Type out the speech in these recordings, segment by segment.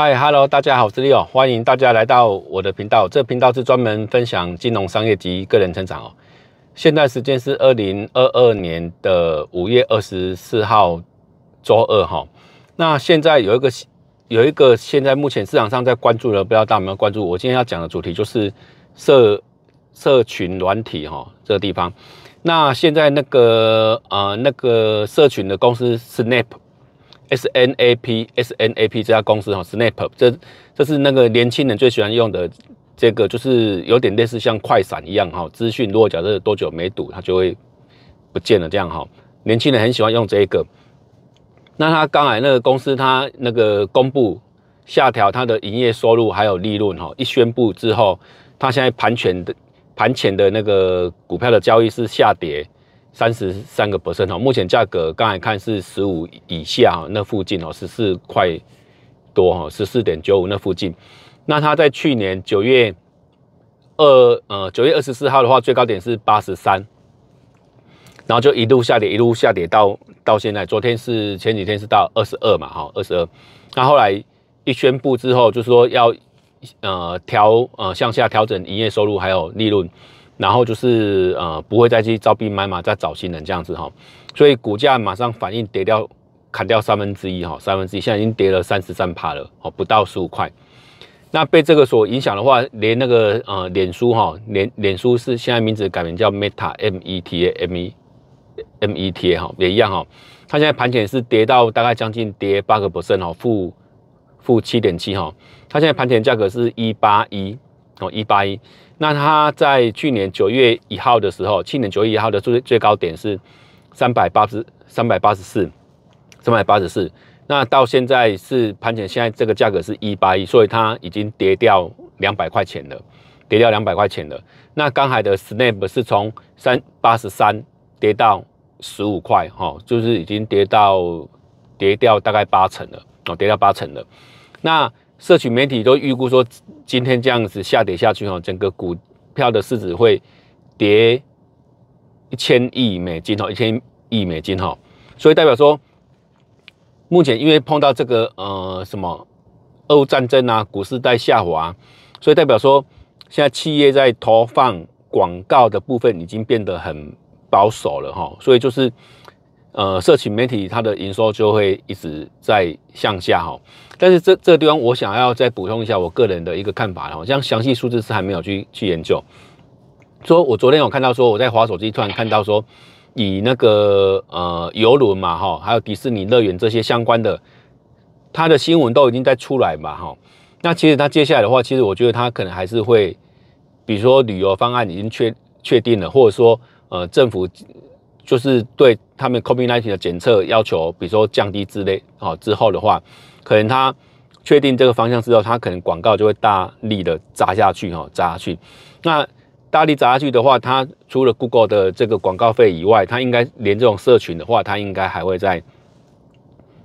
嗨哈 h e l l o 大家好，我是 Leo，欢迎大家来到我的频道。这频道是专门分享金融、商业及个人成长哦。现在时间是二零二二年的五月二十四号周二哈。那现在有一个有一个现在目前市场上在关注的，不知道大家有没有关注。我今天要讲的主题就是社社群软体哈这个地方。那现在那个呃那个社群的公司 Snap。S N A P S N A P 这家公司哈，Snap 这这是那个年轻人最喜欢用的这个，就是有点类似像快闪一样哈，资讯如果假设多久没赌，它就会不见了这样哈。年轻人很喜欢用这个。那他刚才那个公司，他那个公布下调他的营业收入还有利润哈，一宣布之后，他现在盘前的盘前的那个股票的交易是下跌。三十三个 percent 哦，目前价格刚才看是十五以下那附近哦，十四块多哈，十四点九五那附近。那它在去年九月二呃九月二十四号的话，最高点是八十三，然后就一路下跌，一路下跌到到现在。昨天是前几天是到二十二嘛哈，二十二。那后来一宣布之后，就是说要呃调呃向下调整营业收入还有利润。然后就是呃，不会再去招兵买马，再找新人这样子哈，所以股价马上反应跌掉砍掉三分之一哈，三分之一现在已经跌了三十三趴了哦，不到十五块。那被这个所影响的话，连那个呃，脸书哈，脸脸书是现在名字改名叫 Meta，M-E-T-A-M-E-M-E-T-A 哈，也一样哈，它现在盘前是跌到大概将近跌八个百分号，负负七点七哈，它现在盘前价格是一八一。哦，一八一，那它在去年九月一号的时候，去年九月一号的最最高点是三百八十，三百八十四，三百八十四。那到现在是盘前，现在这个价格是一八一，所以它已经跌掉两百块钱了，跌掉两百块钱了。那刚海的 Snap 是从三八十三跌到十五块，哈，就是已经跌到跌掉大概八成了，哦，跌掉八成了。那社群媒体都预估说。今天这样子下跌下去哈，整个股票的市值会跌一千亿美金哦，一千亿美金哈，所以代表说，目前因为碰到这个呃什么俄乌战争啊，股市在下滑，所以代表说，现在企业在投放广告的部分已经变得很保守了哈，所以就是。呃，社群媒体它的营收就会一直在向下哈，但是这这个地方我想要再补充一下我个人的一个看法哈，像详细数字是还没有去去研究。说我昨天有看到说我在滑手机突然看到说以那个呃游轮嘛哈，还有迪士尼乐园这些相关的，它的新闻都已经在出来嘛哈，那其实它接下来的话，其实我觉得它可能还是会，比如说旅游方案已经确确定了，或者说呃政府。就是对他们 c o m b i n i n 的检测要求，比如说降低之类，哦，之后的话，可能他确定这个方向之后，他可能广告就会大力的砸下去，哈，砸下去。那大力砸下去的话，他除了 Google 的这个广告费以外，他应该连这种社群的话，他应该还会在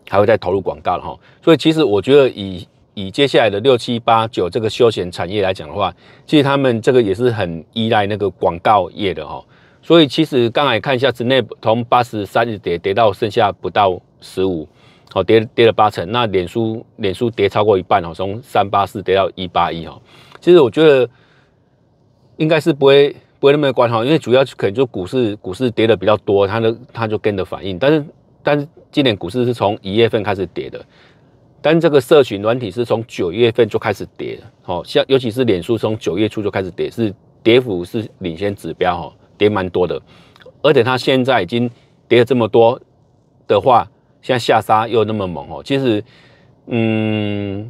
还会再投入广告，哈。所以其实我觉得，以以接下来的六七八九这个休闲产业来讲的话，其实他们这个也是很依赖那个广告业的，哈。所以其实刚才看一下 s 内，a 从八十三日跌跌到剩下不到十五，好，跌跌了八成。那脸书，脸书跌超过一半哦，从三八四跌到一八一哦。其实我觉得应该是不会不会那么关哈，因为主要可能就股市股市跌的比较多，它的它就跟着反应。但是但是今年股市是从一月份开始跌的，但这个社群软体是从九月份就开始跌了，好，像尤其是脸书从九月初就开始跌，是跌幅是领先指标哈。跌蛮多的，而且它现在已经跌了这么多的话，现在下杀又那么猛哦。其实，嗯，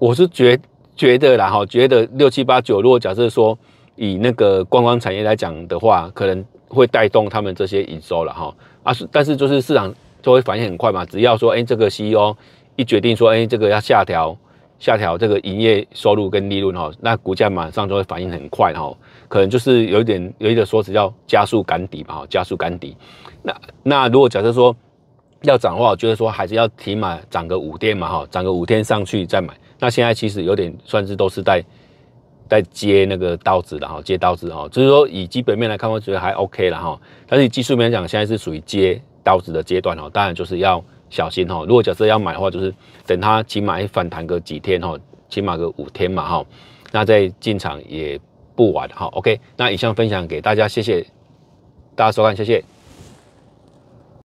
我是觉觉得啦哈，觉得六七八九，如果假设说以那个观光产业来讲的话，可能会带动他们这些营收了哈。啊，但是就是市场就会反应很快嘛，只要说哎这个 CEO 一决定说哎这个要下调。下调这个营业收入跟利润哈，那股价马上就会反应很快哈，可能就是有一点有一个说词叫加速赶底吧哈，加速赶底。那那如果假设说要涨的话，我觉得说还是要起码涨个五天嘛哈，涨个五天上去再买。那现在其实有点算是都是在在接那个刀子的哈，接刀子哈，就是说以基本面来看，我觉得还 OK 了哈。但是技术面讲，现在是属于接刀子的阶段哦，当然就是要。小心哈！如果假设要买的话，就是等它起码反弹个几天哈，起码个五天嘛哈，那再进场也不晚哈。OK，那以上分享给大家，谢谢大家收看，谢谢。